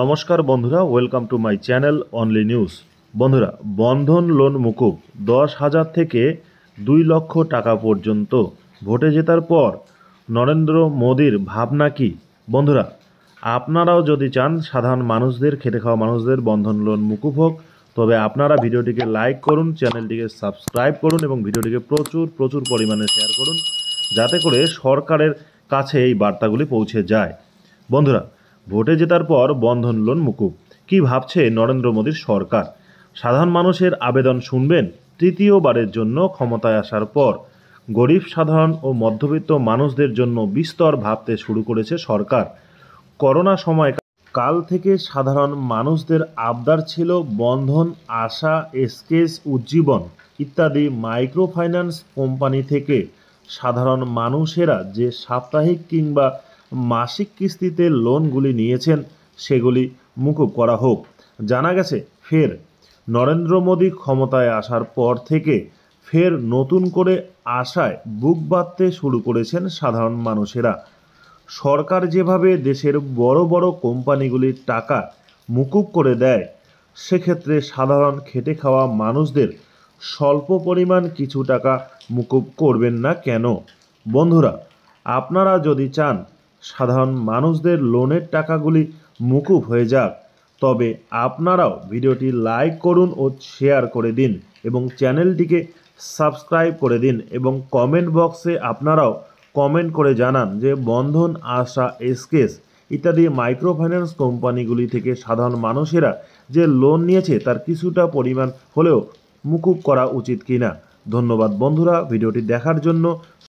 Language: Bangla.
নমস্কার বন্ধুরা welcome to my channel only news বন্ধুরা বন্ধন লোন মুকুব দশ হাজার থেকে দুই লক্ষ টাকা পর্যন্ত ভোটে জেতার পর নরেন্দ্র মোদীর ভাবনা কি বন্ধুরা আপনারাও যদি চান সাধারণ মানুষদের খেতে খাওয়া মানুষদের বন্ধন লোন মুকুব হোক তবে আপনারা ভিডিওটিকে লাইক করুন চ্যানেলটিকে সাবস্ক্রাইব করুন এবং ভিডিওটিকে প্রচুর প্রচুর পরিমাণে শেয়ার করুন যাতে করে সরকারের কাছে এই বার্তাগুলি পৌঁছে যায় বন্ধুরা ভোটে জেতার পর বন্ধন লোন মুকুব কি ভাবছে নরেন্দ্র মোদীর সরকার সাধারণ মানুষের আবেদন শুনবেন তৃতীয়বারের জন্য ক্ষমতায় আসার পর গরিব সাধারণ ও মধ্যবিত্ত মানুষদের জন্য বিস্তর ভাবতে শুরু করেছে সরকার করোনা সময় কাল থেকে সাধারণ মানুষদের আবদার ছিল বন্ধন আশা এসকেস উজ্জীবন ইত্যাদি মাইক্রো ফাইন্যান্স কোম্পানি থেকে সাধারণ মানুষেরা যে সাপ্তাহিক কিংবা মাসিক কিস্তিতে লোনগুলি নিয়েছেন সেগুলি মুকুব করা হোক জানা গেছে ফের নরেন্দ্র মোদী ক্ষমতায় আসার পর থেকে ফের নতুন করে আশায় বুক বাঁধতে শুরু করেছেন সাধারণ মানুষেরা সরকার যেভাবে দেশের বড় বড় কোম্পানিগুলির টাকা মুকুব করে দেয় সেক্ষেত্রে সাধারণ খেটে খাওয়া মানুষদের স্বল্প পরিমাণ কিছু টাকা মুকুব করবেন না কেন বন্ধুরা আপনারা যদি চান সাধারণ মানুষদের লোনের টাকাগুলি মুকুব হয়ে যাক তবে আপনারাও ভিডিওটি লাইক করুন ও শেয়ার করে দিন এবং চ্যানেলটিকে সাবস্ক্রাইব করে দিন এবং কমেন্ট বক্সে আপনারাও কমেন্ট করে জানান যে বন্ধন আশা এসকেস ইত্যাদি মাইক্রোফাইন্যান্স কোম্পানিগুলি থেকে সাধারণ মানুষেরা যে লোন নিয়েছে তার কিছুটা পরিমাণ হলেও মুকুব করা উচিত কিনা ধন্যবাদ বন্ধুরা ভিডিওটি দেখার জন্য